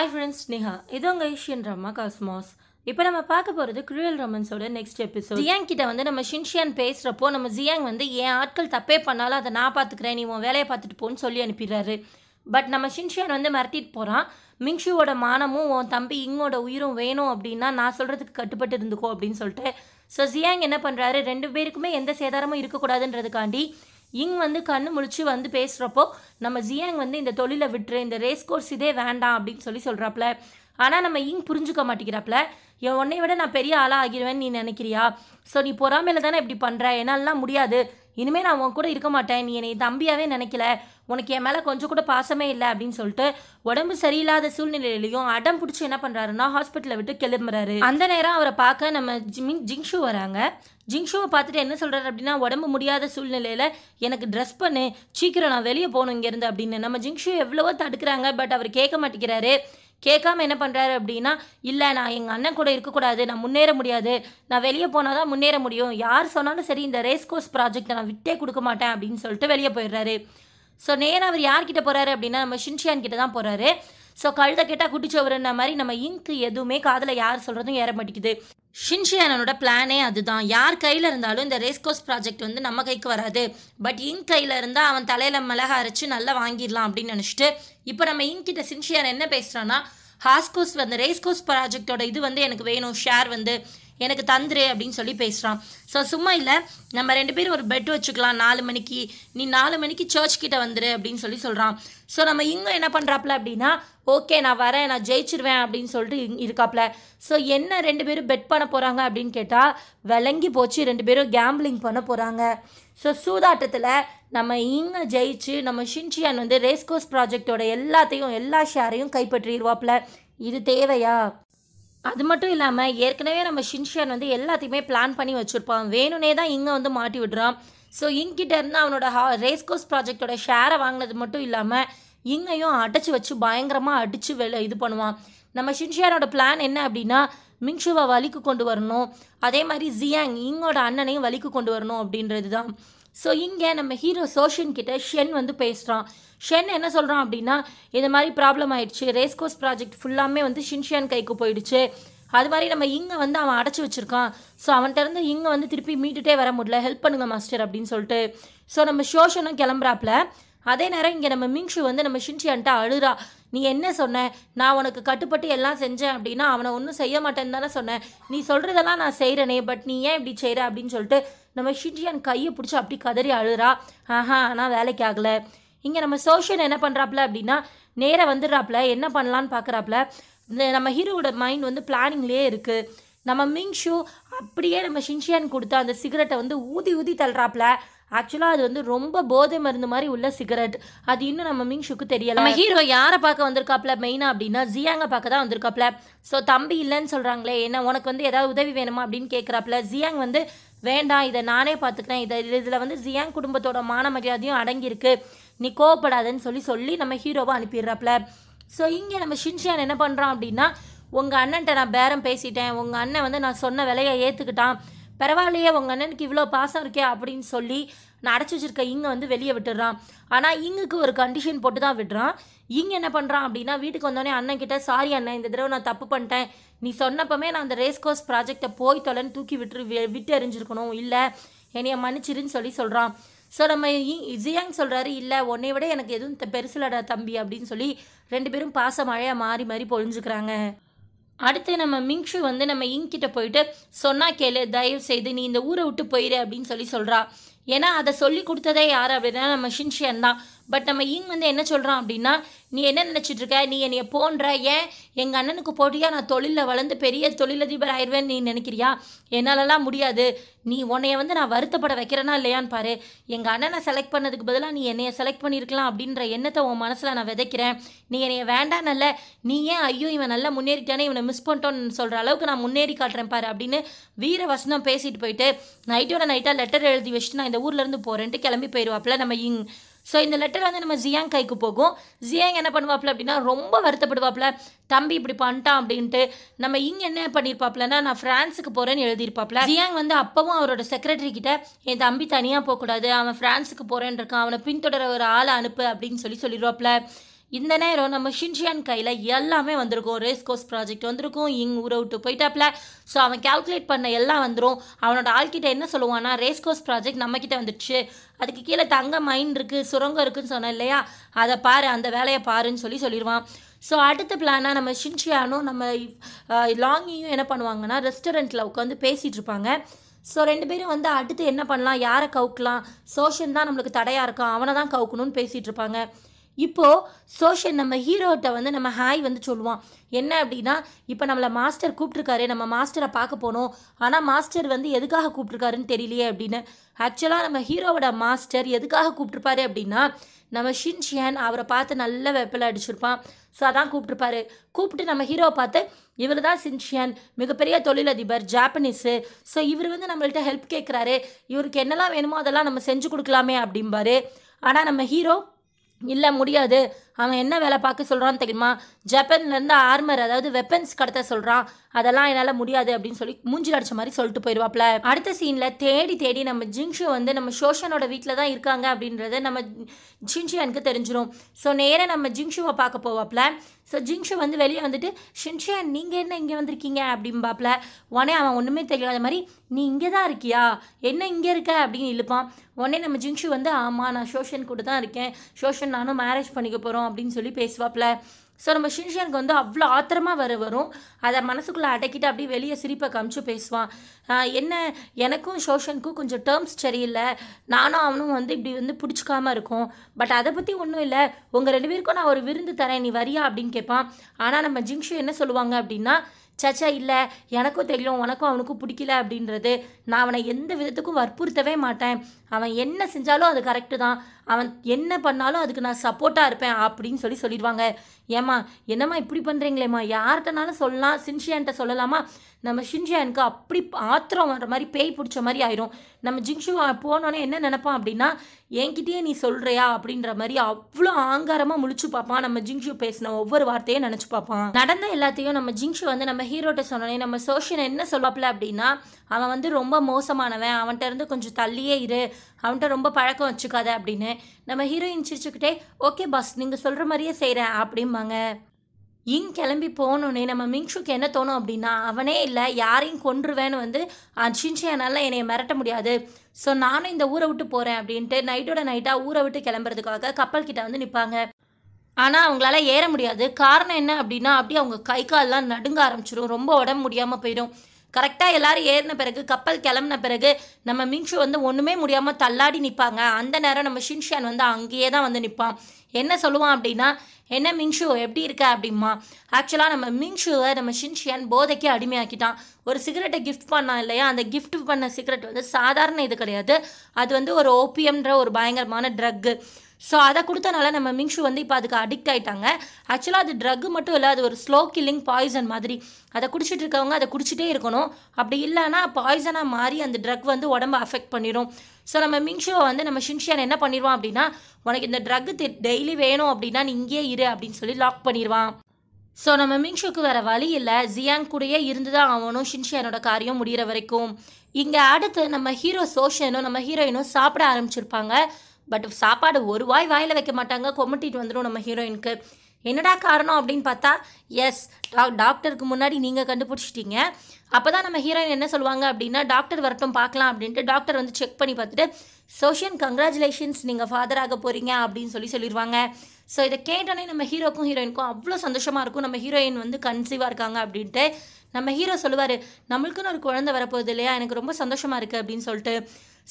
hi friends Niha இது உங்கள் Asian drama cosmos இப்போ நம்ம பார்க்க போகிறது குரியல் ரொமன்ஸோட நெக்ஸ்ட் எபிசோட் ஜியாங் கிட்ட வந்து நம்ம ஷின்ஷியான் பேசுகிறப்போ நம்ம ஜியாங் வந்து ஏன் ஆட்கள் தப்பே பண்ணாலும் அதை நான் பார்த்துக்கிறேன் நீ உன் வேலையை பார்த்துட்டு போன்னு சொல்லி அனுப்பிடுறாரு பட் நம்ம ஷின்ஷியான் வந்து மிரட்டிட்டு போகிறான் மிங்ஷுவோட மானமும் உன் தம்பி இங்கோட உயிரும் வேணும் அப்படின்னா நான் சொல்கிறதுக்கு கட்டுப்பட்டு இருந்துக்கோ அப்படின்னு சொல்லிட்டு ஸோ ஜியாங் என்ன பண்ணுறாரு ரெண்டு பேருக்குமே எந்த சேதாரமும் இருக்கக்கூடாதுன்றதுக்காண்டி இங் வந்து கண்ணு முடிச்சு வந்து பேசுகிறப்போ நம்ம ஜியாங் வந்து இந்த தொழிலை விட்டுரு இந்த ரேஸ் கோர்ஸ் இதே வேண்டாம் அப்படின்னு சொல்லி சொல்கிறாப்புல ஆனால் நம்ம இங் புரிஞ்சுக்க மாட்டேங்கிறாப்ல என் உன்னை விட நான் பெரிய ஆளாக ஆகிடுவேன்னு நீ நினைக்கிறியா ஸோ நீ பொறாமையில் தானே இப்படி பண்ணுற என்னாலலாம் முடியாது இனிமேல் நான் உன் கூட இருக்க மாட்டேன் நீ என்னை தம்பியாகவே நினைக்கல உனக்கு என் மேலே கொஞ்சம் கூட பாசமே இல்லை அப்படின்னு சொல்லிட்டு உடம்பு சரியில்லாத சூழ்நிலையிலையும் அடம் பிடிச்சி என்ன பண்ணுறாருன்னா ஹாஸ்பிட்டலை விட்டு கிளம்புறாரு அந்த நேரம் அவரை பார்க்க நம்ம ஜிமின் ஜிங்ஷு வராங்க ஜிங்ஷுவை பார்த்துட்டு என்ன சொல்கிறாரு அப்படின்னா உடம்பு முடியாத சூழ்நிலையில் எனக்கு ட்ரெஸ் பண்ணு சீக்கிரம் நான் வெளியே போகணும் இங்கேருந்து அப்படின்னு நம்ம ஜிங்ஷு எவ்வளவோ தடுக்கிறாங்க பட் அவர் கேட்க மாட்டேங்கிறாரு கேட்காம என்ன பண்ணுறாரு அப்படின்னா இல்லை நான் எங்கள் அண்ணன் கூட இருக்கக்கூடாது நான் முன்னேற முடியாது நான் வெளியே போனால் தான் முன்னேற முடியும் யார் சொன்னாலும் சரி இந்த ரேஸ் கோர்ஸ் ப்ராஜெக்ட் நான் விட்டே கொடுக்க மாட்டேன் அப்படின்னு சொல்லிட்டு வெளியே போயிடுறாரு ஸோ நேராக அவர் யார்கிட்ட போகிறாரு அப்படின்னா நம்ம ஷின்ஷியான் கிட்ட தான் போகிறாரு ஸோ கழுத கேட்டால் குட்டிச்சோவருன்ன மாதிரி நம்ம இங்கு எதுவுமே காதில் யார் சொல்கிறதும் ஏற மாட்டேங்குது ஷின்ஷியானோட பிளானே அதுதான் யார் கையில் இருந்தாலும் இந்த ரேஸ்கோஸ் ப்ராஜெக்ட் வந்து நம்ம கைக்கு வராது பட் இங்க் கையில் இருந்தால் அவன் தலையில் மிளகா அரைச்சி நல்லா வாங்கிடலாம் அப்படின்னு நினச்சிட்டு இப்போ நம்ம இங்கிட்ட சின்ஷியான் என்ன பேசுகிறான்னா ஹாஸ்கோஸ் வந்து ரேஸ்கோஸ் ப்ராஜெக்டோட இது வந்து எனக்கு வேணும் ஷேர் வந்து எனக்கு தந்துரு அப்படின்னு சொல்லி பேசுகிறான் ஸோ சும்மா இல்லை நம்ம ரெண்டு பேரும் ஒரு பெட் வச்சுக்கலாம் நாலு மணிக்கு நீ நாலு மணிக்கு சர்ச் கிட்ட வந்துரு அப்படின்னு சொல்லி சொல்கிறான் ஸோ நம்ம இங்கே என்ன பண்ணுறாப்புல அப்படின்னா ஓகே நான் வரேன் நான் ஜெயிச்சிருவேன் அப்படின்னு சொல்லிட்டு இருக்காப்புல ஸோ என்ன ரெண்டு பேரும் பெட் பண்ண போகிறாங்க அப்படின்னு கேட்டால் விளங்கி போச்சு ரெண்டு பேரும் கேம்பிளிங் பண்ண போகிறாங்க ஸோ சூதாட்டத்தில் நம்ம இங்கே ஜெயிச்சு நம்ம ஷின்ஷியான் வந்து ரேஸ்கோஸ் ப்ராஜெக்டோட எல்லாத்தையும் எல்லா ஷேரையும் கைப்பற்றிடுவாப்பில் இது தேவையா அது மட்டும் இல்லாமல் ஏற்கனவே நம்ம ஷின்ஷியான் வந்து எல்லாத்தையுமே பிளான் பண்ணி வச்சுருப்பான் வேணும்னே தான் இங்கே வந்து மாட்டி விடுறான் ஸோ இங்கிட்ட இருந்து அவனோட ஹா ரேஸ்கோஸ் ப்ராஜெக்டோட ஷேரை வாங்கினது மட்டும் இல்லாமல் இங்கேயும் அடைச்சி வச்சு பயங்கரமாக அடித்து வெ இது பண்ணுவான் நம்ம ஷின்ஷியானோட பிளான் என்ன அப்படின்னா மிங்ஷுவை வலிக்கு கொண்டு வரணும் அதே மாதிரி ஜியாங் இங்கோட அண்ணனையும் வலிக்கு கொண்டு வரணும் அப்படின்றது தான் ஸோ இங்கே நம்ம ஹீரோ சோஷன் கிட்ட ஷென் வந்து பேசுகிறான் ஷென் என்ன சொல்கிறான் அப்படின்னா இந்த மாதிரி ப்ராப்ளம் ஆயிடுச்சு ரேஸ் கோர்ஸ் ப்ராஜெக்ட் ஃபுல்லாமே வந்து ஷின்ஷியான் கைக்கு போயிடுச்சு அது மாதிரி நம்ம இங்கே வந்து அவன் அடைச்சி வச்சுருக்கான் ஸோ அவன்கிட்டருந்து இங்கே வந்து திருப்பி மீட்டுட்டே வர முடியல ஹெல்ப் பண்ணுங்க மாஸ்டர் அப்படின்னு சொல்லிட்டு ஸோ நம்ம ஷோஷனும் கிளம்புறாப்புல அதே நேரம் இங்கே நம்ம மிங்ஷு வந்து நம்ம ஷின்ஷியான்ட்ட அழுறா நீ என்ன சொன்ன நான் உனக்கு கட்டுப்பட்டு எல்லாம் செஞ்சேன் அப்படின்னா அவனை ஒன்றும் செய்ய மாட்டேன்னு தானே சொன்னேன் நீ சொல்கிறதெல்லாம் நான் செய்கிறனே பட் நீ ஏன் இப்படி செய்கிற அப்படின்னு சொல்லிட்டு நம்ம ஷிஜியான் கையை பிடிச்சி அப்படி கதறி அழுறா ஆஹா ஆனால் வேலைக்கு ஆகலை இங்கே நம்ம சோஷியன் என்ன பண்ணுறாப்புல அப்படின்னா நேராக வந்துடுறாப்புல என்ன பண்ணலான்னு பார்க்குறாப்புல நம்ம ஹீரோவோட மைண்ட் வந்து பிளானிங்லேயே இருக்குது நம்ம ஷூ அப்படியே நம்ம ஷின்ஷியான் கொடுத்த அந்த சிகரெட்டை வந்து ஊதி ஊதி தள்ளுறாப்புல ஆக்சுவலாக அது வந்து ரொம்ப போதை மருந்து மாதிரி உள்ள சிகரெட் அது இன்னும் நம்ம மிங்ஷுக்கு தெரியல நம்ம ஹீரோ யாரை பார்க்க வந்திருக்காப்ல மெயினாக அப்படின்னா ஜியாங்க பார்க்க தான் வந்திருக்காப்ல ஸோ தம்பி இல்லைன்னு சொல்கிறாங்களே என்ன உனக்கு வந்து ஏதாவது உதவி வேணுமா அப்படின்னு கேட்குறாப்புல ஜியாங் வந்து வேண்டாம் இதை நானே பார்த்துக்கிறேன் இதை இதில் வந்து ஜியாங் குடும்பத்தோட மான மரியாதையும் அடங்கியிருக்கு நீ கோவப்படாதுன்னு சொல்லி சொல்லி நம்ம ஹீரோவை அனுப்பிடுறாப்ல ஸோ இங்கே நம்ம ஷின்ஷியான் என்ன பண்ணுறான் அப்படின்னா உங்கள் அண்ணன்ட்ட நான் பேரம் பேசிட்டேன் உங்கள் அண்ணன் வந்து நான் சொன்ன விலையை ஏற்றுக்கிட்டான் பரவாயில்லையே உங்கள் அண்ணனுக்கு இவ்வளோ பாசம் இருக்கே அப்படின்னு சொல்லி நான் அடைச்சி வச்சிருக்க இங்கே வந்து வெளியே விட்டுடுறான் ஆனால் இங்குக்கு ஒரு கண்டிஷன் போட்டு தான் விடுறான் இங்கே என்ன பண்ணுறான் அப்படின்னா வீட்டுக்கு வந்தோடனே அண்ணன் கிட்ட சாரி அண்ணன் இந்த தடவை நான் தப்பு பண்ணிட்டேன் நீ சொன்னப்பமே நான் அந்த ரேஸ் கோர்ஸ் ப்ராஜெக்டை போய் தொலைன்னு தூக்கி விட்டு விட்டு எறிஞ்சிருக்கணும் இல்லை என்னைய மன்னிச்சிருன்னு சொல்லி சொல்கிறான் ஸோ நம்ம ஜியாங் சொல்கிறாரு இல்லை உன்னை விட எனக்கு எதுவும் பெருசுலடா தம்பி அப்படின்னு சொல்லி ரெண்டு பேரும் பாச மழையாக மாறி மாறி பொழிஞ்சுக்கிறாங்க அடுத்து நம்ம மிங்ஷு வந்து நம்ம இங்கிட்ட போயிட்டு சொன்னா கேளு தயவு செய்து நீ இந்த ஊரை விட்டு போயிரு அப்படின்னு சொல்லி சொல்கிறா ஏன்னா அதை சொல்லி கொடுத்ததே யார் அப்படின்னா நம்ம ஷின்ஷியன் தான் பட் நம்ம இங் வந்து என்ன சொல்கிறான் அப்படின்னா நீ என்ன நினச்சிட்டு இருக்க நீ என்னைய போன்ற ஏன் எங்கள் அண்ணனுக்கு போட்டியாக நான் தொழிலில் வளர்ந்து பெரிய தொழிலதிபர் ஆயிடுவேன் நீ நினைக்கிறியா என்னாலலாம் முடியாது நீ உன்னைய வந்து நான் வருத்தப்பட வைக்கிறேனா இல்லையான்னு பாரு எங்கள் அண்ணனை செலக்ட் பண்ணதுக்கு பதிலாக நீ என்னைய செலக்ட் பண்ணியிருக்கலாம் அப்படின்ற எண்ணத்தை உன் மனசில் நான் விதைக்கிறேன் நீ என்னைய வேண்டாம் நல்ல நீ ஏன் ஐயோ இவன் நல்லா முன்னேறிட்டானே இவனை மிஸ் பண்ணிட்டோன்னு சொல்கிற அளவுக்கு நான் முன்னேறி காட்டுறேன் பாரு அப்படின்னு வீர வசனம் பேசிட்டு போயிட்டு நைட்டோட நைட்டாக லெட்டர் எழுதி வச்சுட்டு நான் இந்த ஊர்லேருந்து போகிறேன்ட்டு கிளம்பி போயிடுவாப்பில் நம்ம இங் ஸோ இந்த லெட்டர் வந்து நம்ம ஜியாங் கைக்கு போகும் ஜியாங் என்ன பண்ணுவாப்ல அப்படின்னா ரொம்ப வருத்தப்படுவாப்ல தம்பி இப்படி பண்ணிட்டான் அப்படின்ட்டு நம்ம இங்கே என்ன பண்ணியிருப்பாப்லன்னா நான் ஃப்ரான்ஸுக்கு போகிறேன்னு எழுதியிருப்பாப்ல ஜியாங் வந்து அப்பவும் அவரோட செக்ரட்டரி கிட்ட என் தம்பி தனியாக போகக்கூடாது அவன் ஃப்ரான்ஸுக்கு போகிறேன்னு இருக்கான் அவனை பின்தொடர ஒரு ஆளை அனுப்பு அப்படின்னு சொல்லி சொல்லிடுவாப்ல இந்த நேரம் நம்ம ஷின்ஷியான் கையில் எல்லாமே வந்திருக்கும் ரேஸ் கோர்ஸ் ப்ராஜெக்ட் வந்திருக்கும் இங் ஊரை விட்டு போயிட்டாப்ல ஸோ அவன் கேல்குலேட் பண்ண எல்லாம் வந்துடும் அவனோட ஆள்கிட்ட என்ன சொல்லுவான்னா ரேஸ் கோர்ஸ் ப்ராஜெக்ட் நம்மக்கிட்ட வந்துடுச்சு அதுக்கு கீழே தங்க மைண்ட் இருக்குது சுரங்கம் இருக்குதுன்னு சொன்னேன் இல்லையா அதை பாரு அந்த வேலையை பாருன்னு சொல்லி சொல்லிடுவான் ஸோ அடுத்த பிளானாக நம்ம ஷின்ஷியானும் நம்ம லாங்கியும் என்ன பண்ணுவாங்கன்னா ரெஸ்டாரண்ட்டில் உட்காந்து பேசிகிட்டு இருப்பாங்க ஸோ ரெண்டு பேரும் வந்து அடுத்து என்ன பண்ணலாம் யாரை கவுக்கலாம் சோஷன் தான் நம்மளுக்கு தடையாக இருக்கும் அவனை தான் கவுக்கணும்னு பேசிகிட்டு இருப்பாங்க இப்போது சோஷியல் நம்ம ஹீரோட்ட வந்து நம்ம ஹாய் வந்து சொல்லுவோம் என்ன அப்படின்னா இப்போ நம்மளை மாஸ்டர் கூப்பிட்ருக்காரு நம்ம மாஸ்டரை பார்க்க போனோம் ஆனால் மாஸ்டர் வந்து எதுக்காக கூப்பிட்ருக்காருன்னு தெரியலையே அப்படின்னு ஆக்சுவலாக நம்ம ஹீரோவோட மாஸ்டர் எதுக்காக கூப்பிட்ருப்பாரு அப்படின்னா நம்ம ஷின்ஷியன் அவரை பார்த்து நல்ல வெப்பில் அடிச்சிருப்பான் ஸோ அதான் கூப்பிட்ருப்பாரு கூப்பிட்டு நம்ம ஹீரோவை பார்த்து இவர் தான் சின்ஷியன் மிகப்பெரிய தொழிலதிபர் ஜாப்பனீஸு ஸோ இவர் வந்து நம்மள்ட்ட ஹெல்ப் கேட்குறாரு இவருக்கு என்னெல்லாம் வேணுமோ அதெல்லாம் நம்ம செஞ்சு கொடுக்கலாமே அப்படிம்பாரு ஆனால் நம்ம ஹீரோ இல்லை முடியாது அவன் என்ன வேலை பார்க்க சொல்கிறான்னு தெரியுமா ஜப்பான்லேருந்து ஆர்மர் அதாவது வெப்பன்ஸ் கடத்த சொல்கிறான் அதெல்லாம் என்னால் முடியாது அப்படின்னு சொல்லி மூஞ்சி அடித்த மாதிரி சொல்லிட்டு போயிடுவாப்ல அடுத்த சீனில் தேடி தேடி நம்ம ஜிங்ஷு வந்து நம்ம ஷோஷனோட வீட்டில் தான் இருக்காங்க அப்படின்றத நம்ம ஷின்ஷியானுக்கு தெரிஞ்சிடும் ஸோ நேராக நம்ம ஜிங்ஷுவை பார்க்க போவாப்ல ஸோ ஜிங்ஷு வந்து வெளியே வந்துட்டு ஷின்ஷியான் நீங்கள் என்ன இங்கே வந்திருக்கீங்க அப்படிம்பாப்ல உடனே அவன் ஒன்றுமே தெரியாத மாதிரி நீ இங்கே தான் இருக்கியா என்ன இங்கே இருக்க அப்படின்னு இழுப்பான் உடனே நம்ம ஜிங்ஷு வந்து ஆமாம் நான் ஷோஷன் கூட தான் இருக்கேன் ஷோஷன் நானும் மேரேஜ் பண்ணிக்க போகிறோம் அப்படின்னு சொல்லி பேசுவாப்பில் ஸோ நம்ம ஷின்ஷியனுக்கு வந்து அவ்வளோ ஆத்திரமாக வர வரும் அதை மனசுக்குள்ளே அடக்கிட்டு அப்படியே வெளியே சிரிப்பை காமிச்சு பேசுவான் என்ன எனக்கும் ஷோஷனுக்கும் கொஞ்சம் டேர்ம்ஸ் சரியில்லை நானும் அவனும் வந்து இப்படி வந்து பிடிச்சிக்காம இருக்கும் பட் அதை பற்றி ஒன்றும் இல்லை உங்கள் ரெண்டு பேருக்கும் நான் ஒரு விருந்து தரேன் நீ வரியா அப்படின்னு கேட்பான் ஆனால் நம்ம ஜிங்ஷு என்ன சொல்லுவாங்க அப்படின்னா சச்சா இல்லை எனக்கும் தெரியும் உனக்கும் அவனுக்கும் பிடிக்கல அப்படின்றது நான் அவனை எந்த விதத்துக்கும் வற்புறுத்தவே மாட்டேன் அவன் என்ன செஞ்சாலும் அது கரெக்டு தான் அவன் என்ன பண்ணாலும் அதுக்கு நான் சப்போர்ட்டாக இருப்பேன் அப்படின்னு சொல்லி சொல்லிடுவாங்க ஏம்மா என்னம்மா இப்படி பண்ணுறீங்களேம்மா யார்கிட்டனாலும் சொல்லலாம் சின்ஷியான்ட்ட சொல்லலாமா நம்ம ஷின்ஷியானுக்கு அப்படி ஆத்திரம் வர மாதிரி பேய் பிடிச்ச மாதிரி ஆயிரும் நம்ம ஜிங்ஷு போனோன்னே என்ன நினப்பான் அப்படின்னா என்கிட்டயே நீ சொல்கிறியா அப்படின்ற மாதிரி அவ்வளோ ஆங்காரமாக முழிச்சு பார்ப்பான் நம்ம ஜிங்ஷு பேசின ஒவ்வொரு வார்த்தையும் நினச்சி பார்ப்பான் நடந்த எல்லாத்தையும் நம்ம ஜிங்ஷு வந்து நம்ம ஹீரோட்ட சொன்னோன்னே நம்ம சோஷியனை என்ன சொல்லாப்ல அப்படின்னா அவன் வந்து ரொம்ப மோசமானவன் அவன்கிட்ட இருந்து கொஞ்சம் தள்ளியே இரு அவன்கிட்ட ரொம்ப பழக்கம் வச்சுக்காத அப்படின்னு நம்ம ஹீரோயின் சிரிச்சுக்கிட்டே ஓகே பாஸ் நீங்கள் சொல்கிற மாதிரியே செய்கிறேன் அப்படிம்பாங்க இங் கிளம்பி போனோடனே நம்ம மிங்ஷுக்கு என்ன தோணும் அப்படின்னா அவனே இல்லை யாரையும் கொன்றுவேன்னு வந்து ஷின்ஷியானால் என்னை மிரட்ட முடியாது ஸோ நானும் இந்த ஊரை விட்டு போகிறேன் அப்படின்ட்டு நைட்டோட நைட்டாக ஊரை விட்டு கிளம்புறதுக்காக கப்பல் கிட்ட வந்து நிற்பாங்க ஆனால் அவங்களால ஏற முடியாது காரணம் என்ன அப்படின்னா அப்படியே அவங்க கை கால்லாம் நடுங்க ஆரம்பிச்சிடும் ரொம்ப உடம்பு முடியாமல் போயிடும் கரெக்டாக எல்லோரும் ஏறின பிறகு கப்பல் கிளம்புன பிறகு நம்ம மிங்ஷு வந்து ஒன்றுமே முடியாமல் தள்ளாடி நிற்பாங்க அந்த நேரம் நம்ம ஷின்ஷான் வந்து அங்கேயே தான் வந்து நிற்பான் என்ன சொல்லுவான் அப்படின்னா என்ன மிங்ஷு எப்படி இருக்க அப்படிமா ஆக்சுவலாக நம்ம மிங்ஷுவை நம்ம ஷின்ஷியான் போதைக்கு அடிமையாக்கிட்டான் ஒரு சிகரெட்டை கிஃப்ட் பண்ணான் இல்லையா அந்த கிஃப்ட் பண்ண சிகரெட் வந்து சாதாரண இது கிடையாது அது வந்து ஒரு ஓபியம்ன்ற ஒரு பயங்கரமான ட்ரக்கு ஸோ அதை கொடுத்தனால நம்ம மிங்ஷு வந்து இப்போ அதுக்கு அடிக்ட் ஆகிட்டாங்க ஆக்சுவலாக அது ட்ரக் மட்டும் இல்லை அது ஒரு ஸ்லோ கில்லிங் பாய்சன் மாதிரி அதை குடிச்சிட்டு இருக்கவங்க அதை குடிச்சிட்டே இருக்கணும் அப்படி இல்லைன்னா பாய்சனாக மாறி அந்த ட்ரக் வந்து உடம்பை அஃபெக்ட் பண்ணிடும் ஸோ நம்ம மிங்ஷுவை வந்து நம்ம ஷின்ஷியான் என்ன பண்ணிடுவோம் அப்படின்னா உனக்கு இந்த ட்ரக்கு டெய்லி வேணும் அப்படின்னா நீ இங்கேயே இரு அப்படின்னு சொல்லி லாக் பண்ணிடுவான் ஸோ நம்ம மிங்ஷுக்கு வேறு வழி இல்லை ஜியாங் கூடயே இருந்து தான் ஆகணும் ஷின்ஷியானோட காரியம் முடிகிற வரைக்கும் இங்கே அடுத்து நம்ம ஹீரோ சோஷனும் நம்ம ஹீரோயினும் சாப்பிட ஆரம்பிச்சிருப்பாங்க பட் சாப்பாடு ஒரு வாய் வாயில் வைக்க மாட்டாங்க கொமட்டிட்டு வந்துடும் நம்ம ஹீரோயினுக்கு என்னடா காரணம் அப்படின்னு பார்த்தா எஸ் டாக்டருக்கு முன்னாடி நீங்கள் கண்டுபிடிச்சிட்டிங்க அப்போ தான் நம்ம ஹீரோயின் என்ன சொல்லுவாங்க அப்படின்னா டாக்டர் வரட்டும் பார்க்கலாம் அப்படின்ட்டு டாக்டர் வந்து செக் பண்ணி பார்த்துட்டு சோஷியன் கங்க்ராச்சுலேஷன்ஸ் நீங்கள் ஃபாதர் ஆக போகிறீங்க அப்படின்னு சொல்லி சொல்லிடுவாங்க ஸோ இதை கேட்டோன்னே நம்ம ஹீரோக்கும் ஹீரோயினுக்கும் அவ்வளோ சந்தோஷமாக இருக்கும் நம்ம ஹீரோயின் வந்து கன்சீவாக இருக்காங்க அப்படின்ட்டு நம்ம ஹீரோ சொல்லுவார் நம்மளுக்குன்னு ஒரு குழந்தை வரப்போகுது இல்லையா எனக்கு ரொம்ப சந்தோஷமாக இருக்குது அப்படின்னு சொல்லிட்டு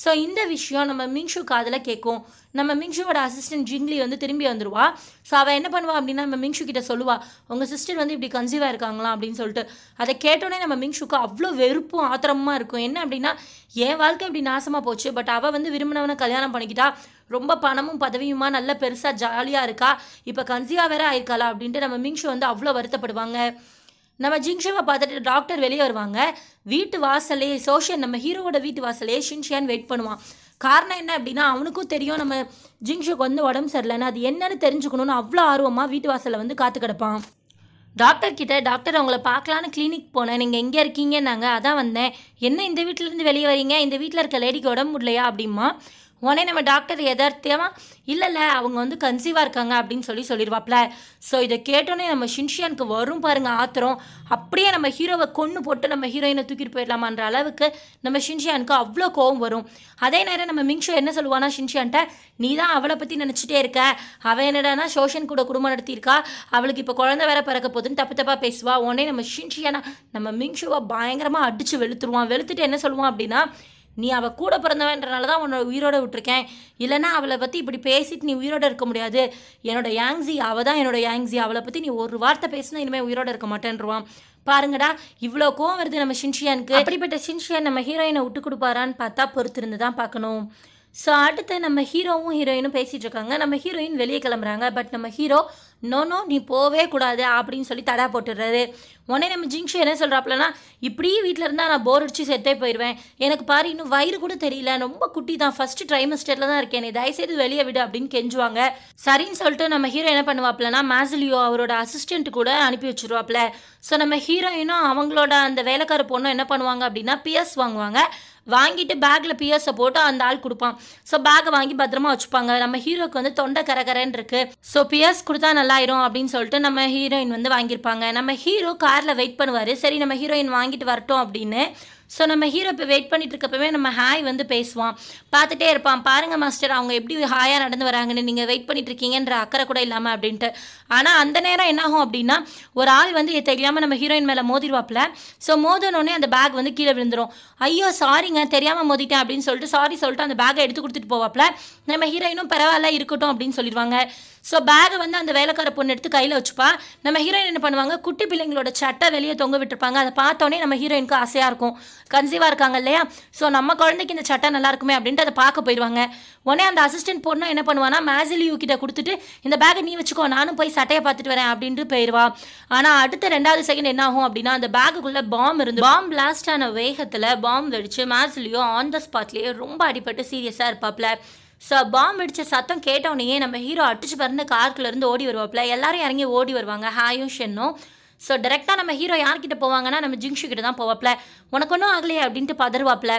ஸோ இந்த விஷயம் நம்ம மின்ஷு காதில் கேட்கும் நம்ம மின்ஷுவோட அசிஸ்டன்ட் ஜிங்லி வந்து திரும்பி வந்துடுவா ஸோ அவள் என்ன பண்ணுவா அப்படின்னா நம்ம மிங்ஷு கிட்ட சொல்லுவா உங்கள் சிஸ்டர் வந்து இப்படி கன்சீவாக இருக்காங்களா அப்படின்னு சொல்லிட்டு அதை கேட்டோன்னே நம்ம மிங்ஷுக்கு அவ்வளோ வெறுப்பும் ஆத்திரமாக இருக்கும் என்ன அப்படின்னா என் வாழ்க்கை இப்படி நாசமாக போச்சு பட் அவள் வந்து விரும்பினவனை கல்யாணம் பண்ணிக்கிட்டா ரொம்ப பணமும் பதவியுமா நல்ல பெருசாக ஜாலியாக இருக்கா இப்போ கன்சீவாக வேற ஆயிருக்காளா அப்படின்ட்டு நம்ம மின்ஷு வந்து அவ்வளோ வருத்தப்படுவாங்க நம்ம ஜிங்ஷேவை பார்த்துட்டு டாக்டர் வெளியே வருவாங்க வீட்டு வாசலே சோஷியன் நம்ம ஹீரோவோட வீட்டு வாசலே ஷின்ஷியான் வெயிட் பண்ணுவான் காரணம் என்ன அப்படின்னா அவனுக்கும் தெரியும் நம்ம ஜிங்ஷுக்கு வந்து உடம்பு சரியில்லைன்னு அது என்னன்னு தெரிஞ்சுக்கணும்னு அவ்வளோ ஆர்வமாக வீட்டு வாசலில் வந்து காத்து கிடப்பான் டாக்டர் கிட்ட டாக்டர் அவங்கள பார்க்கலான்னு கிளினிக் போனேன் நீங்கள் எங்கே இருக்கீங்கன்னாங்க அதான் வந்தேன் என்ன இந்த வீட்டிலேருந்து வெளியே வரீங்க இந்த வீட்டில் இருக்க லேடிக்கு உடம்பு முடியலையா அப்படிமா உடனே நம்ம டாக்டர் எதார்த்தியமாக இல்லைல்ல அவங்க வந்து கன்சீவாக இருக்காங்க அப்படின்னு சொல்லி சொல்லிடுவாப்ல ஸோ இதை கேட்டோன்னே நம்ம ஷின்ஷியானுக்கு வரும் பாருங்கள் ஆத்திரம் அப்படியே நம்ம ஹீரோவை கொன்று போட்டு நம்ம ஹீரோயினை தூக்கிட்டு போயிடலாமான்ற அளவுக்கு நம்ம ஷின்ஷியானுக்கு அவ்வளோ கோவம் வரும் அதே நேரம் நம்ம மிங்ஷோ என்ன சொல்லுவானா ஷின்ஷியான்ட்ட நீ தான் அவளை பற்றி நினச்சிட்டே இருக்க அவள் என்னடானா சோஷன் கூட குடும்பம் நடத்தியிருக்கா அவளுக்கு இப்போ குழந்தை வேற பிறக்க போதுன்னு தப்பு தப்பாக பேசுவா உடனே நம்ம ஷின்ஷியானா நம்ம மிங்ஷோவை பயங்கரமாக அடித்து வெளுத்துருவான் வெளுத்துட்டு என்ன சொல்லுவான் அப்படின்னா நீ அவள் கூட பிறந்தவன்றனால தான் உன்னை உயிரோட விட்டுருக்கேன் இல்லைனா அவளை பற்றி இப்படி பேசிட்டு நீ உயிரோட இருக்க முடியாது என்னோட யாங்ஸி அவள் தான் என்னோட யாங்ஸி அவளை பற்றி நீ ஒரு வார்த்தை பேசினா இனிமேல் உயிரோட இருக்க மாட்டேன்ருவான் பாருங்கடா இவ்வளோ கோவம் வருது நம்ம ஷின்ஷியானுக்கு அப்படிப்பட்ட ஷின்ஷியான் நம்ம ஹீரோயினை விட்டு கொடுப்பாரான்னு பார்த்தா பொறுத்திருந்து தான் பார்க்கணும் ஸோ அடுத்து நம்ம ஹீரோவும் ஹீரோயினும் பேசிகிட்டு இருக்காங்க நம்ம ஹீரோயின் வெளியே கிளம்புறாங்க பட் நம்ம ஹீரோ நோனோ நீ போவே கூடாது அப்படின்னு சொல்லி தடா போட்டுடுறாரு உடனே நம்ம ஜிங்ஷு என்ன சொல்கிறாப்புலனா இப்படியே வீட்டில் இருந்தால் நான் போர் அடிச்சு செத்தே போயிடுவேன் எனக்கு பாரு இன்னும் வயிறு கூட தெரியல ரொம்ப குட்டி தான் ஃபஸ்ட்டு ட்ரைமஸ்டரில் தான் இருக்கேன் நீ தயவுசெய்து வெளியே விடு அப்படின்னு கெஞ்சுவாங்க சரின்னு சொல்லிட்டு நம்ம ஹீரோ என்ன பண்ணுவாப்லனா மேசலியோ அவரோட அசிஸ்டண்ட் கூட அனுப்பி வச்சுருவாப்ல ஸோ நம்ம ஹீரோயினும் அவங்களோட அந்த வேலைக்கார பொண்ணும் என்ன பண்ணுவாங்க அப்படின்னா பிஎஸ் வாங்குவாங்க வாங்கிட்டு பேக்கில் பியர்ஸை போட்டு அந்த ஆள் கொடுப்பான் ஸோ பேக்கை வாங்கி பத்திரமா வச்சுப்பாங்க நம்ம ஹீரோக்கு வந்து தொண்டை கரகரன்னு இருக்கு ஸோ பியர்ஸ் கொடுத்தா நல்லாயிரும் அப்படின்னு சொல்லிட்டு நம்ம ஹீரோயின் வந்து வாங்கியிருப்பாங்க நம்ம ஹீரோ காரில் வெயிட் பண்ணுவார் சரி நம்ம ஹீரோயின் வாங்கிட்டு வரட்டும் அப்படின்னு ஸோ நம்ம ஹீரோ இப்போ வெயிட் பண்ணிட்டு இருக்கப்பவே நம்ம ஹாய் வந்து பேசுவான் பார்த்துட்டே இருப்பான் பாருங்கள் மாஸ்டர் அவங்க எப்படி ஹாயாக நடந்து வராங்கன்னு நீங்கள் வெயிட் பண்ணிட்டு இருக்கீங்கன்ற அக்கறை கூட இல்லாமல் அப்படின்ட்டு ஆனால் அந்த நேரம் என்னாகும் அப்படின்னா ஒரு ஆள் வந்து தெரியாமல் நம்ம ஹீரோயின் மேலே மோதிடுவாப்பில் ஸோ மோதினோடனே அந்த பேக் வந்து கீழே விழுந்துடும் ஐயோ சாரிங்க தெரியாமல் மோதிட்டேன் அப்படின்னு சொல்லிட்டு சாரி சொல்லிட்டு அந்த பேக்கை எடுத்து கொடுத்துட்டு போவாப்பில் நம்ம ஹீரோயினும் பரவாயில்ல இருக்கட்டும் அப்படின்னு சொல்லிடுவாங்க ஸோ பேகை வந்து அந்த வேலைக்கார பொண்ணு எடுத்து கையில் வச்சுப்பா நம்ம ஹீரோயின் என்ன பண்ணுவாங்க குட்டி பிள்ளைங்களோட சட்டை வெளியே தொங்க விட்டுருப்பாங்க அதை பார்த்தோன்னே நம்ம ஹீரோயினுக்கு ஆசையாக இருக்கும் கன்சீவாக இருக்காங்க இல்லையா ஸோ நம்ம குழந்தைக்கு இந்த சட்டை நல்லா இருக்குமே அப்படின்ட்டு அதை பார்க்க போயிடுவாங்க உடனே அந்த அசிஸ்டன்ட் பொண்ணு என்ன பண்ணுவானா மேசிலியூ கிட்ட கொடுத்துட்டு இந்த பேக்கை நீ வச்சுக்கோ நானும் போய் சட்டையை பார்த்துட்டு வரேன் அப்படின்ட்டு போயிடுவா ஆனால் அடுத்த ரெண்டாவது செகண்ட் என்ன ஆகும் அப்படின்னா அந்த பேக்குக்குள்ளே பாம் இருந்து பாம் பிளாஸ்ட் ஆன வேகத்தில் பாம் வெடிச்சு மேசிலியோ ஆன் த ஸ்பாட்லேயே ரொம்ப அடிபட்டு சீரியஸாக இருப்பாப்ல ஸோ பாம் வெடிச்ச சத்தம் கேட்டவனையே நம்ம ஹீரோ அடிச்சு பறந்து கார்க்குலேருந்து ஓடி வருவாப்புல எல்லாரும் இறங்கி ஓடி வருவாங்க ஹாயும் ஷென்னும் ஸோ டேரெக்டாக நம்ம ஹீரோ யார்கிட்ட போவாங்கன்னா நம்ம ஜிங்ஷு கிட்ட தான் போவாப்ல உனக்கு ஒன்றும் ஆகலையே அப்படின்ட்டு பதறுவாப்ல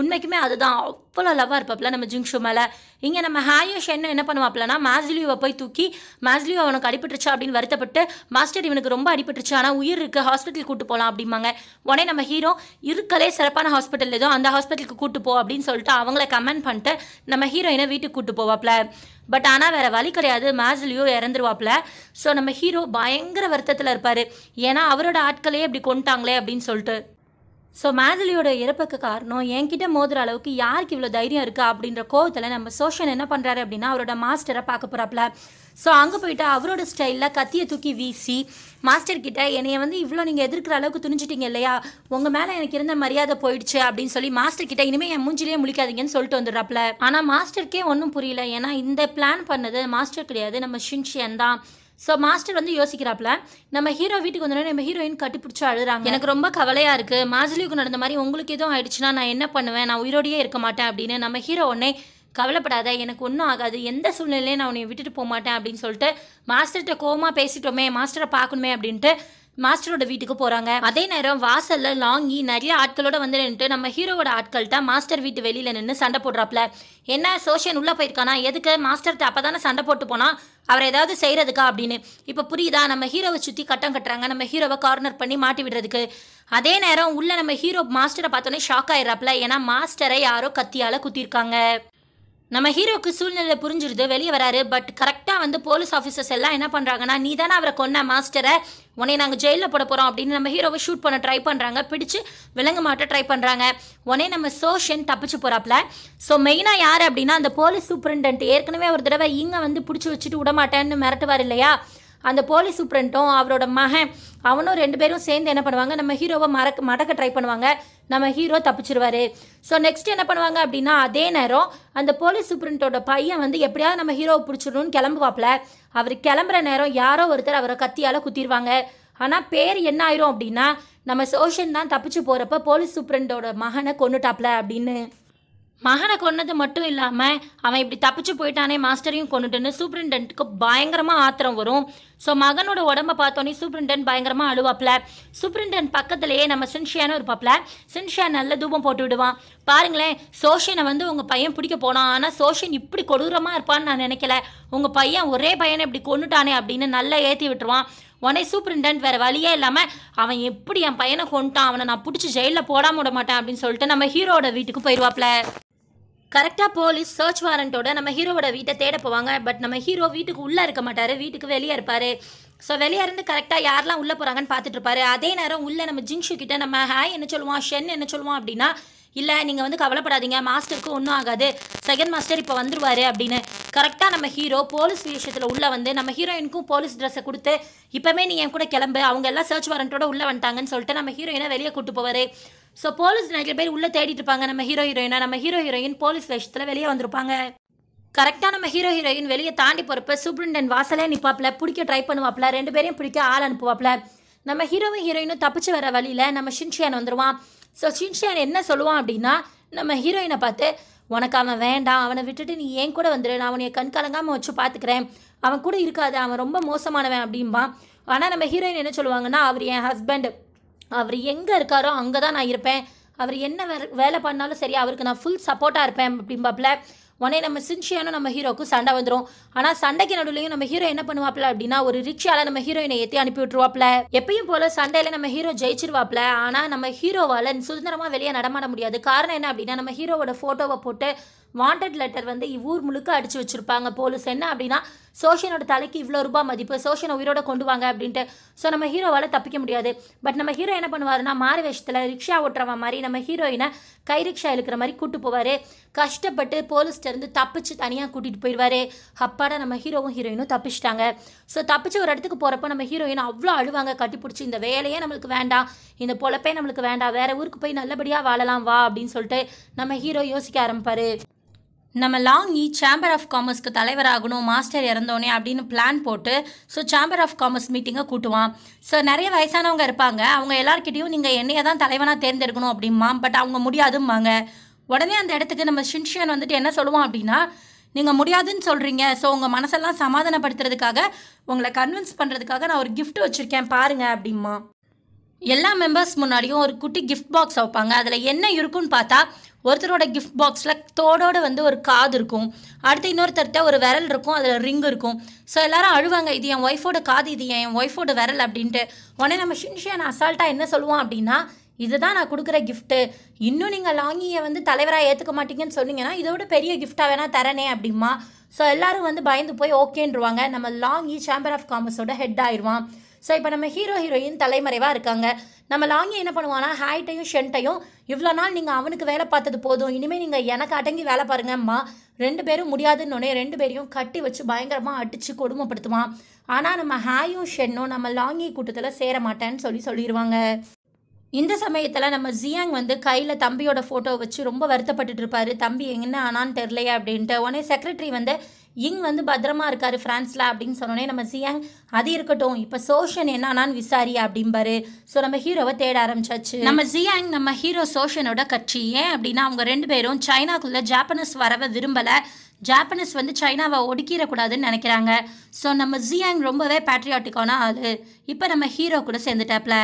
உண்மைக்குமே அதுதான் அவ்வளோ லவ்வாக இருப்பாப்ல நம்ம ஜிங்ஷு மேலே இங்கே நம்ம ஹாயோஷ் என்ன என்ன பண்ணுவாப்பிலனா மேஸ்லியூவை போய் தூக்கி மேஸ்லியூ அவனுக்கு அடிபட்டுருச்சா அப்படின்னு வருத்தப்பட்டு மாஸ்டர் இவனுக்கு ரொம்ப அடிபட்டுருச்சு ஆனால் உயிர் இருக்குது ஹாஸ்பிட்டல் கூட்டு போகலாம் அப்படிம்பாங்க உடனே நம்ம ஹீரோ இருக்கலே சிறப்பான ஹாஸ்பிட்டல் ஏதோ அந்த ஹாஸ்பிட்டலுக்கு கூட்டு போ அப்படின்னு சொல்லிட்டு அவங்கள கமெண்ட் பண்ணிட்டு நம்ம ஹீரோயினை வீட்டுக்கு கூட்டு போவாப்பில் பட் ஆனால் வேறு வழி கிடையாது மேஸ்லியோ இறந்துருவாப்ல ஸோ நம்ம ஹீரோ பயங்கர வருத்தத்தில் இருப்பார் ஏன்னா அவரோட ஆட்களே இப்படி கொண்டுட்டாங்களே அப்படின்னு சொல்லிட்டு ஸோ மேதலியோட இறப்புக்கு காரணம் என்கிட்ட மோதுற அளவுக்கு யாருக்கு இவ்வளோ தைரியம் இருக்கா அப்படின்ற கோவத்தில் நம்ம சோஷன் என்ன பண்ணுறாரு அப்படின்னா அவரோட மாஸ்டரை பார்க்க போகிறாப்புல ஸோ அங்கே போயிட்டு அவரோட ஸ்டைலில் கத்தியை தூக்கி வீசி மாஸ்டர் கிட்ட என்னைய வந்து இவ்வளோ நீங்கள் எதிர்க்கிற அளவுக்கு துணிஞ்சிட்டிங்க இல்லையா உங்கள் மேலே எனக்கு இருந்த மரியாதை போயிடுச்சு அப்படின்னு சொல்லி மாஸ்டர் கிட்ட இனிமேல் என் மூஞ்சிலேயே முழிக்காதீங்கன்னு சொல்லிட்டு வந்துடுறாப்புல ஆனால் மாஸ்டருக்கே ஒன்றும் புரியல ஏன்னா இந்த பிளான் பண்ணது மாஸ்டர் கிடையாது நம்ம ஷின்ஷியன் தான் ஸோ மாஸ்டர் வந்து யோசிக்கிறாப்ல நம்ம ஹீரோ வீட்டுக்கு வந்தோடனே நம்ம ஹீரோயின் கட்டிப்பிடிச்சு அழுறாங்க எனக்கு ரொம்ப கவலையாக இருக்குது மாஜிலிவுக்கு நடந்த மாதிரி உங்களுக்கு எதுவும் ஆயிடுச்சுன்னா நான் என்ன பண்ணுவேன் நான் உயிரோடையே இருக்க மாட்டேன் அப்படின்னு நம்ம ஹீரோ உடனே கவலைப்படாத எனக்கு ஒன்றும் ஆகாது எந்த சூழ்நிலையும் நான் உன்னை விட்டுட்டு போக மாட்டேன் அப்படின்னு சொல்லிட்டு மாஸ்டர்கிட்ட கோமா பேசிட்டோமே மாஸ்டரை பார்க்கணுமே அப்படின்ட்டு மாஸ்டரோட வீட்டுக்கு போறாங்க அதே நேரம் வாசல்ல லாங்கி நிறைய ஆட்களோட வந்து நின்று நம்ம ஹீரோவோட ஆட்கள்கிட்ட மாஸ்டர் வீட்டு வெளியில நின்று சண்டை போடுறாப்ல என்ன சோஷியன் உள்ள போயிருக்கானா எதுக்கு மாஸ்டர்கிட்ட அப்பதானே சண்டை போட்டு போனா அவர் ஏதாவது செய்கிறதுக்கா அப்படின்னு இப்போ புரியுதா நம்ம ஹீரோவை சுற்றி கட்டம் கட்டுறாங்க நம்ம ஹீரோவை கார்னர் பண்ணி மாட்டி விடுறதுக்கு அதே நேரம் உள்ளே நம்ம ஹீரோ மாஸ்டரை பார்த்தோன்னே ஷாக் ஆயிடுறாப்ல ஏன்னா மாஸ்டரை யாரோ கத்தியால் குத்திருக்காங்க நம்ம ஹீரோக்கு சூழ்நிலை புரிஞ்சிருது வெளியே வராரு பட் கரெக்டாக வந்து போலீஸ் ஆஃபீஸர்ஸ் எல்லாம் என்ன பண்ணுறாங்கன்னா நீ தானே அவரை கொன்ன மாஸ்டரை உன்னை நாங்கள் ஜெயிலில் போட போகிறோம் அப்படின்னு நம்ம ஹீரோவை ஷூட் பண்ண ட்ரை பண்ணுறாங்க பிடிச்சு விலங்கு மாட்ட ட்ரை பண்ணுறாங்க உடனே நம்ம சோஷன் தப்பிச்சு போகிறாப்புல ஸோ மெயினாக யார் அப்படின்னா அந்த போலீஸ் சூப்பரிண்டன்ட் ஏற்கனவே ஒரு தடவை இங்கே வந்து பிடிச்சி வச்சுட்டு விடமாட்டேன்னு மிரட்டுவார் இல்லையா அந்த போலீஸ் சூப்ரண்ட்டும் அவரோட மகன் அவனும் ரெண்டு பேரும் சேர்ந்து என்ன பண்ணுவாங்க நம்ம ஹீரோவை மறக்க மடக்க ட்ரை பண்ணுவாங்க நம்ம ஹீரோ தப்பிச்சிருவாரு ஸோ நெக்ஸ்ட் என்ன பண்ணுவாங்க அப்படின்னா அதே நேரம் அந்த போலீஸ் சூப்ரண்டோட பையன் வந்து எப்படியாவது நம்ம ஹீரோவை பிடிச்சிடணும்னு கிளம்புவாப்ல அவர் கிளம்புற நேரம் யாரோ ஒருத்தர் அவரை கத்தியால் குத்திடுவாங்க ஆனால் பேர் என்ன ஆயிரும் அப்படின்னா நம்ம சோஷன் தான் தப்பிச்சு போகிறப்ப போலீஸ் சூப்ரண்டோட மகனை கொண்டுட்டாப்ல அப்படின்னு மகனை கொன்னது மட்டும் இல்லாமல் அவன் இப்படி தப்பிச்சு போயிட்டானே மாஸ்டரையும் கொண்டுட்டுன்னு சூப்ரிண்டன்ட்டுக்கு பயங்கரமாக ஆத்திரம் வரும் ஸோ மகனோட உடம்ப பார்த்தோன்னே சூப்ரிண்டன் பயங்கரமாக அழுவாப்ல சூப்ரிண்டன் பக்கத்துலேயே நம்ம சின்ஷியானும் இருப்பாப்ல சின்ஷியா நல்ல தூபம் போட்டு விடுவான் பாருங்களேன் சோஷியனை வந்து உங்கள் பையன் பிடிக்க போனான் ஆனால் சோஷியன் இப்படி கொடூரமாக இருப்பான்னு நான் நினைக்கல உங்கள் பையன் ஒரே பையனை இப்படி கொண்டுட்டானே அப்படின்னு நல்லா ஏற்றி விட்டுருவான் உடனே சூப்ரிண்டன்ட் வேறு வழியே இல்லாமல் அவன் எப்படி என் பையனை கொண்டுட்டான் அவனை நான் பிடிச்சி ஜெயிலில் போடாம விட மாட்டேன் அப்படின்னு சொல்லிட்டு நம்ம ஹீரோட வீட்டுக்கு போயிடுவாப்ல கரெக்டாக போலீஸ் சர்ச் வாரண்ட்டோட நம்ம ஹீரோவோட வீட்டை தேட போவாங்க பட் நம்ம ஹீரோ வீட்டுக்கு உள்ளே இருக்க மாட்டார் வீட்டுக்கு வெளியே இருப்பார் ஸோ வெளியே இருந்து கரெக்டாக யாரெல்லாம் உள்ளே போகிறாங்கன்னு பார்த்துட்டு இருப்பாரு அதே நேரம் உள்ளே நம்ம ஜிங்ஷு கிட்ட நம்ம ஹாய் என்ன சொல்லுவோம் ஷென் என்ன சொல்லுவோம் அப்படின்னா இல்லை நீங்கள் வந்து கவலைப்படாதீங்க மாஸ்டருக்கு ஒன்றும் ஆகாது செகண்ட் மாஸ்டர் இப்போ வந்துருவார் அப்படின்னு கரெக்டாக நம்ம ஹீரோ போலீஸ் விஷயத்தில் உள்ளே வந்து நம்ம ஹீரோயினுக்கும் போலீஸ் ட்ரெஸ்ஸை கொடுத்து இப்போவே நீ என் கூட கிளம்பு அவங்க எல்லாம் சர்ச் வாரண்ட்டோட உள்ளே வந்துட்டாங்கன்னு சொல்லிட்டு நம்ம ஹீரோயினை வெளியே கூட்டு போவார் ஸோ போலீஸ் நிறைய பேர் உள்ளே தேடிட்டு இருப்பாங்க நம்ம ஹீரோ ஹீரோயினா நம்ம ஹீரோ ஹீரோயின் போலீஸ் வேஷத்தில் வெளியே வந்திருப்பாங்க கரெக்டாக நம்ம ஹீரோ ஹீரோயின் வெளியே தாண்டி போகிறப்ப சூப்ரண்டன் வாசலே நிற்பாப்ல பிடிக்க ட்ரை பண்ணுவாப்ல ரெண்டு பேரையும் பிடிக்க ஆள் அனுப்புவாப்ல நம்ம ஹீரோவும் ஹீரோயினும் தப்பிச்சு வர வழியில் நம்ம ஷின்ஷியான் வந்துடுவான் ஸோ ஷின்ஷியான் என்ன சொல்லுவான் அப்படின்னா நம்ம ஹீரோயினை பார்த்து உனக்கு அவன் வேண்டாம் அவனை விட்டுட்டு நீ ஏன் கூட வந்துடு நான் அவனைய கண் வச்சு பார்த்துக்கிறேன் அவன் கூட இருக்காது அவன் ரொம்ப மோசமானவன் அப்படிம்பான் ஆனால் நம்ம ஹீரோயின் என்ன சொல்லுவாங்கன்னா அவர் என் ஹஸ்பண்ட் அவர் எங்கே இருக்காரோ அங்கே தான் நான் இருப்பேன் அவர் என்ன வே வேலை பண்ணாலும் சரி அவருக்கு நான் ஃபுல் சப்போர்ட்டாக இருப்பேன் அப்படிம்பாப்பில் உடனே நம்ம சின்சியான நம்ம ஹீரோக்கு சண்டை வந்துடும் ஆனால் சண்டைக்கு நடுவுலையும் நம்ம ஹீரோ என்ன பண்ணுவாப்ல அப்படின்னா ஒரு ரிக்ஷாவில் நம்ம ஹீரோயினை ஏற்றி அனுப்பி விட்டுருவாப்ல எப்பயும் போல சண்டையில் நம்ம ஹீரோ ஜெயிச்சிருவாப்ல ஆனால் நம்ம ஹீரோவால் சுதந்திரமாக வெளியே நடமாட முடியாது காரணம் என்ன அப்படின்னா நம்ம ஹீரோவோட ஃபோட்டோவை போட்டு வாண்டட் லெட்டர் வந்து ஊர் முழுக்க அடிச்சு வச்சிருப்பாங்க போலீஸ் என்ன அப்படின்னா சோஷனோட தலைக்கு இவ்வளோ ரூபாய் மதிப்பு சோஷனை உயிரோட கொண்டு வாங்க அப்படின்ட்டு ஸோ நம்ம ஹீரோவால் தப்பிக்க முடியாது பட் நம்ம ஹீரோ என்ன பண்ணுவாருன்னா மாறு வேஷத்தில் ரிக்ஷா ஓட்டுறவன் மாதிரி நம்ம ஹீரோயினை கை ரிக்ஷா இழுக்கிற மாதிரி கூட்டு போவார் கஷ்டப்பட்டு இருந்து தப்பிச்சு தனியாக கூட்டிகிட்டு போயிடுவார் அப்பாடா நம்ம ஹீரோவும் ஹீரோயினும் தப்பிச்சிட்டாங்க ஸோ தப்பிச்சு ஒரு இடத்துக்கு போகிறப்ப நம்ம ஹீரோயினை அவ்வளோ அழுவாங்க கட்டிப்பிடிச்சி இந்த வேலையே நம்மளுக்கு வேண்டாம் இந்த பொழப்பே நம்மளுக்கு வேண்டாம் வேறு ஊருக்கு போய் நல்லபடியாக வாழலாம் வா அப்படின்னு சொல்லிட்டு நம்ம ஹீரோ யோசிக்க ஆரம்பிப்பார் நம்ம லாங்கி சேம்பர் ஆஃப் காமர்ஸ்க்கு தலைவராகணும் மாஸ்டர் இறந்தோனே அப்படின்னு பிளான் போட்டு ஸோ சேம்பர் ஆஃப் காமர்ஸ் மீட்டிங்கை கூட்டுவான் ஸோ நிறைய வயசானவங்க இருப்பாங்க அவங்க எல்லாருக்கிட்டையும் நீங்கள் என்னையை தான் தலைவனாக தேர்ந்தெடுக்கணும் அப்படிமா பட் அவங்க முடியாதும்பாங்க உடனே அந்த இடத்துக்கு நம்ம ஷின்ஷியன் வந்துட்டு என்ன சொல்லுவான் அப்படின்னா நீங்கள் முடியாதுன்னு சொல்கிறீங்க ஸோ உங்கள் மனசெல்லாம் சமாதானப்படுத்துறதுக்காக உங்களை கன்வின்ஸ் பண்ணுறதுக்காக நான் ஒரு கிஃப்ட் வச்சுருக்கேன் பாருங்கள் அப்படிமா எல்லா மெம்பர்ஸ் முன்னாடியும் ஒரு குட்டி கிஃப்ட் பாக்ஸ் வைப்பாங்க அதில் என்ன இருக்குன்னு பார்த்தா ஒருத்தரோட கிஃப்ட் பாக்ஸில் தோடோடு வந்து ஒரு காது இருக்கும் அடுத்து இன்னொருத்தர்கிட்ட ஒரு விரல் இருக்கும் அதில் ரிங் இருக்கும் ஸோ எல்லாரும் அழுவாங்க இது என் ஒய்ஃபோட காது இது என் ஒய்ஃபோட விரல் அப்படின்ட்டு உடனே நம்ம ஷின்ஷியன் அசால்ட்டாக என்ன சொல்லுவோம் அப்படின்னா இதுதான் நான் கொடுக்குற கிஃப்ட்டு இன்னும் நீங்கள் லாங்கியை வந்து தலைவராக ஏற்றுக்க மாட்டீங்கன்னு சொன்னீங்கன்னா இதோட பெரிய கிஃப்டாக வேணால் தரனே அப்படிமா ஸோ எல்லோரும் வந்து பயந்து போய் ஓகேன்றுவாங்க நம்ம லாங்கி சேம்பர் ஆஃப் காமர்ஸோட ஹெட் ஆயிடுவான் ஸோ இப்போ நம்ம ஹீரோ ஹீரோயின் தலைமறைவாக இருக்காங்க நம்ம லாங்கி என்ன பண்ணுவானா ஹேட்டையும் ஷென்ட்டையும் இவ்வளோ நாள் நீங்கள் அவனுக்கு வேலை பார்த்தது போதும் இனிமேல் நீங்கள் எனக்கு அடங்கி வேலை பாருங்கம்மா ரெண்டு பேரும் முடியாதுன்னொடனே ரெண்டு பேரையும் கட்டி வச்சு பயங்கரமாக அடித்து கொடுமைப்படுத்துவான் ஆனால் நம்ம ஹாயும் ஷென்னும் நம்ம லாங்கி கூட்டத்தில் சேர மாட்டேன்னு சொல்லி சொல்லிடுவாங்க இந்த சமயத்தில் நம்ம ஜியாங் வந்து கையில் தம்பியோட ஃபோட்டோ வச்சு ரொம்ப வருத்தப்பட்டுட்டு இருப்பாரு தம்பி என்ன ஆனான்னு தெரிலையே அப்படின்ட்டு உடனே செக்ரட்டரி வந்து இங் வந்து பத்திரமா இருக்கார் ஃப்ரான்ஸில் அப்படின்னு சொன்னோடனே நம்ம சியாங் அது இருக்கட்டும் இப்போ சோஷன் என்னன்னான்னு விசாரி அப்படிம்பாரு ஸோ நம்ம ஹீரோவை தேட ஆரம்பிச்சாச்சு நம்ம ஜியாங் நம்ம ஹீரோ சோஷனோட கட்சி ஏன் அப்படின்னா அவங்க ரெண்டு பேரும் சைனாக்குள்ளே ஜாப்பனீஸ் வரவை விரும்பலை ஜாப்பனீஸ் வந்து சைனாவை ஒடுக்கிடக்கூடாதுன்னு நினைக்கிறாங்க ஸோ நம்ம ஜியாங் ரொம்பவே பேட்ரியாட்டிக்கான ஆள் இப்போ நம்ம ஹீரோ கூட சேர்ந்துட்டாப்ல